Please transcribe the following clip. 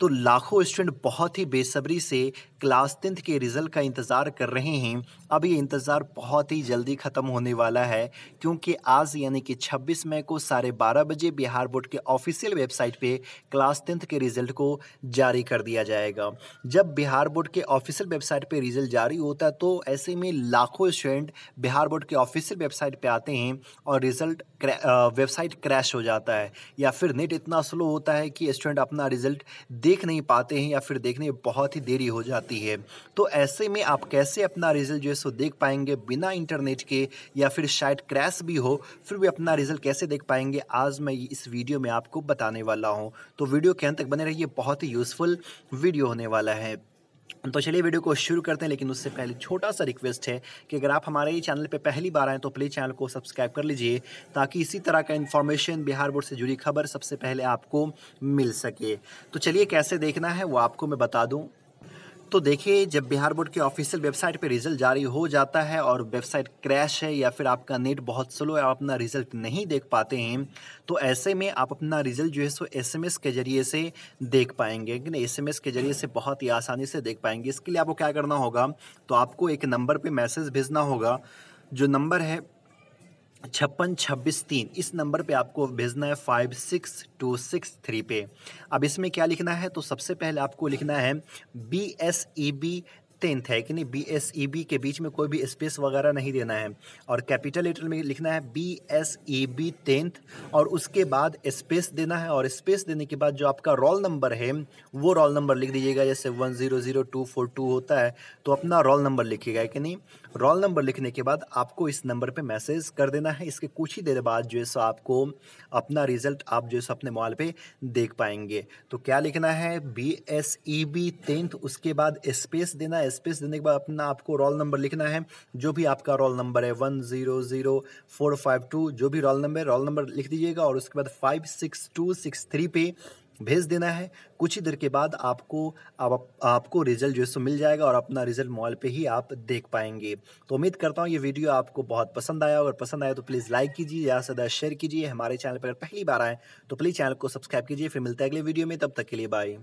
तो लाखों स्टूडेंट बहुत ही बेसब्री से क्लास टेंथ के रिज़ल्ट का इंतज़ार कर रहे हैं अब ये इंतज़ार बहुत ही जल्दी ख़त्म होने वाला है क्योंकि आज यानी कि 26 मई को साढ़े बारह बजे बिहार बोर्ड के ऑफिशियल वेबसाइट पे क्लास टेंथ के रिज़ल्ट को जारी कर दिया जाएगा जब बिहार बोर्ड के ऑफिशियल वेबसाइट पर रिज़ल्ट जारी होता है तो ऐसे में लाखों स्टूडेंट बिहार बोर्ड के ऑफिशियल वेबसाइट पर आते हैं और रिज़ल्ट वेबसाइट क्रैश हो जाता है या फिर नेट इतना स्लो होता है कि स्टूडेंट अपना रिज़ल्ट देख नहीं पाते हैं या फिर देखने में बहुत ही देरी हो जाती है तो ऐसे में आप कैसे अपना रिजल्ट जो है सो देख पाएंगे बिना इंटरनेट के या फिर शायद क्रैश भी हो फिर भी अपना रिजल्ट कैसे देख पाएंगे आज मैं इस वीडियो में आपको बताने वाला हूँ तो वीडियो के अंत तक बने रहिए बहुत ही यूज़फुल वीडियो होने वाला है तो चलिए वीडियो को शुरू करते हैं लेकिन उससे पहले छोटा सा रिक्वेस्ट है कि अगर आप हमारे ही चैनल पर पहली बार आएँ तो प्लीज़ चैनल को सब्सक्राइब कर लीजिए ताकि इसी तरह का इन्फॉर्मेशन बिहार बोर्ड से जुड़ी खबर सबसे पहले आपको मिल सके तो चलिए कैसे देखना है वो आपको मैं बता दूँ तो देखिए जब बिहार बोर्ड के ऑफिशियल वेबसाइट पे रिजल्ट जारी हो जाता है और वेबसाइट क्रैश है या फिर आपका नेट बहुत स्लो है आप अपना रिजल्ट नहीं देख पाते हैं तो ऐसे में आप अपना रिजल्ट जो है सो एसएमएस के ज़रिए से देख पाएंगे लेकिन एसएमएस के ज़रिए से बहुत ही आसानी से देख पाएंगे इसके लिए आपको क्या करना होगा तो आपको एक नंबर पर मैसेज भेजना होगा जो नंबर है छप्पन छब्बीस तीन इस नंबर पे आपको भेजना है five six two six three पे अब इसमें क्या लिखना है तो सबसे पहले आपको लिखना है B S E B tenth है कि नहीं बी एस ई बी के बीच में कोई भी स्पेस वगैरह नहीं देना है और कैपिटल लेटर में लिखना है B S E B tenth और उसके बाद स्पेस देना है और स्पेस देने के बाद जो आपका रोल नंबर है वो रोल नंबर लिख दीजिएगा जैसे one zero zero two four two होता है तो अपना रोल नंबर लिखिएगा कि नहीं रोल नंबर लिखने के बाद आपको इस नंबर पर मैसेज कर देना है इसके कुछ ही देर बाद जो है सो आपको अपना रिजल्ट आप जो है सो अपने मोबाइल पर देख पाएंगे तो क्या लिखना है B S E B tenth उसके बाद स्पेस देना स्पेस देने के बाद अपना आपको रोल नंबर लिखना है जो भी आपका रोल नंबर है one zero zero four five two जो भी रोल नंबर रोल नंबर लिख दीजिएगा और उसके बाद five six two six three पे भेज देना है कुछ ही देर के बाद आपको आप, आपको रिजल्ट जो है सो मिल जाएगा और अपना रिजल्ट मोबाइल पे ही आप देख पाएंगे तो उम्मीद करता हूँ ये वीडियो आपको बहुत पसंद आया अगर पसंद आया तो प्लीज़ लाइक कीजिए ज़्यादा से ज़्यादा शेयर कीजिए हमारे चैनल पर अगर पहली बार आए तो प्लीज़ चैनल को सब्सक्राइब कीजिए फिर मिलते हैं अगले वीडियो में तब तक के लिए बाय